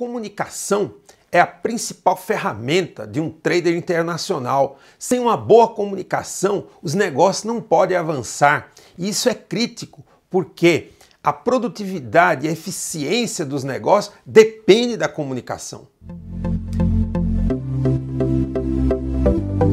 comunicação é a principal ferramenta de um trader internacional. Sem uma boa comunicação, os negócios não podem avançar. E isso é crítico, porque a produtividade e a eficiência dos negócios depende da comunicação.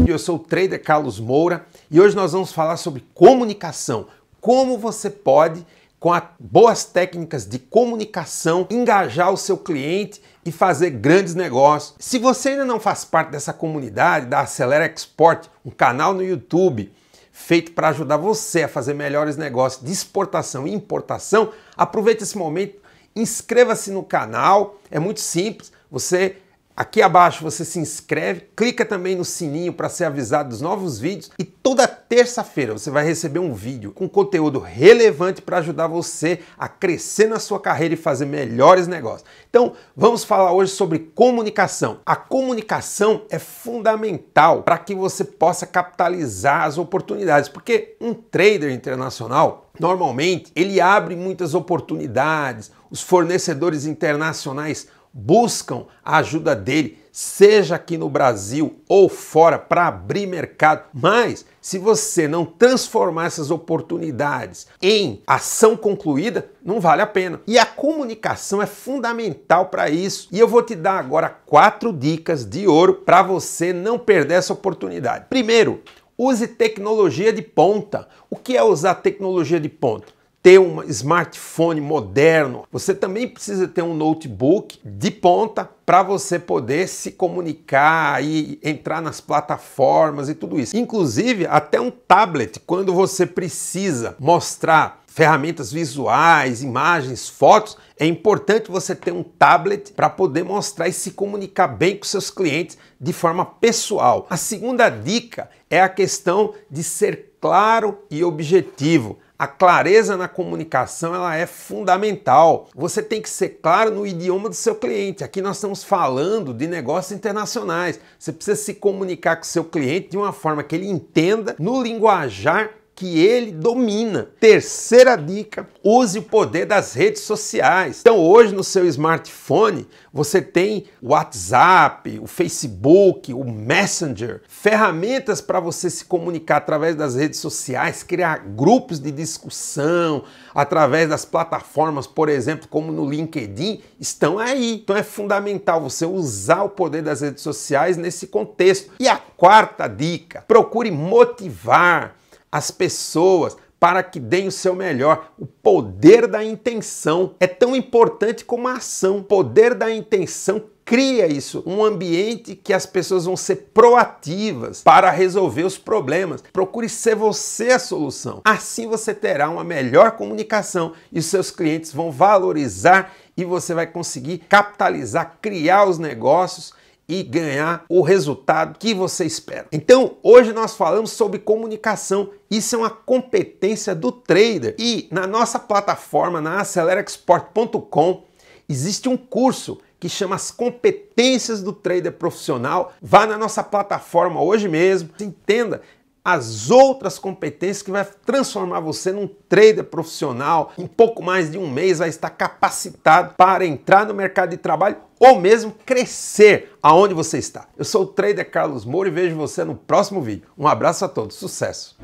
Eu sou o trader Carlos Moura e hoje nós vamos falar sobre comunicação. Como você pode com boas técnicas de comunicação, engajar o seu cliente e fazer grandes negócios. Se você ainda não faz parte dessa comunidade da Acelera Export, um canal no YouTube feito para ajudar você a fazer melhores negócios de exportação e importação, aproveite esse momento, inscreva-se no canal, é muito simples. Você Aqui abaixo você se inscreve, clica também no sininho para ser avisado dos novos vídeos e toda terça-feira você vai receber um vídeo com conteúdo relevante para ajudar você a crescer na sua carreira e fazer melhores negócios. Então, vamos falar hoje sobre comunicação. A comunicação é fundamental para que você possa capitalizar as oportunidades, porque um trader internacional normalmente ele abre muitas oportunidades, os fornecedores internacionais buscam a ajuda dele, seja aqui no Brasil ou fora, para abrir mercado. Mas se você não transformar essas oportunidades em ação concluída, não vale a pena. E a comunicação é fundamental para isso. E eu vou te dar agora quatro dicas de ouro para você não perder essa oportunidade. Primeiro, Use tecnologia de ponta. O que é usar tecnologia de ponta? ter um smartphone moderno, você também precisa ter um notebook de ponta para você poder se comunicar e entrar nas plataformas e tudo isso. Inclusive, até um tablet, quando você precisa mostrar ferramentas visuais, imagens, fotos, é importante você ter um tablet para poder mostrar e se comunicar bem com seus clientes de forma pessoal. A segunda dica é a questão de ser claro e objetivo. A clareza na comunicação ela é fundamental. Você tem que ser claro no idioma do seu cliente. Aqui nós estamos falando de negócios internacionais. Você precisa se comunicar com seu cliente de uma forma que ele entenda no linguajar que ele domina. Terceira dica: use o poder das redes sociais. Então, hoje no seu smartphone, você tem o WhatsApp, o Facebook, o Messenger, ferramentas para você se comunicar através das redes sociais, criar grupos de discussão, através das plataformas, por exemplo, como no LinkedIn, estão aí. Então, é fundamental você usar o poder das redes sociais nesse contexto. E a quarta dica: procure motivar as pessoas para que deem o seu melhor. O poder da intenção é tão importante como a ação. O poder da intenção cria isso, um ambiente que as pessoas vão ser proativas para resolver os problemas. Procure ser você a solução. Assim você terá uma melhor comunicação e seus clientes vão valorizar e você vai conseguir capitalizar, criar os negócios e ganhar o resultado que você espera. Então, hoje nós falamos sobre comunicação. Isso é uma competência do trader. E na nossa plataforma, na acelerexport.com, existe um curso que chama as competências do trader profissional. Vá na nossa plataforma hoje mesmo, entenda as outras competências que vai transformar você num trader profissional. Em pouco mais de um mês vai estar capacitado para entrar no mercado de trabalho ou mesmo crescer aonde você está. Eu sou o trader Carlos Moura e vejo você no próximo vídeo. Um abraço a todos, sucesso!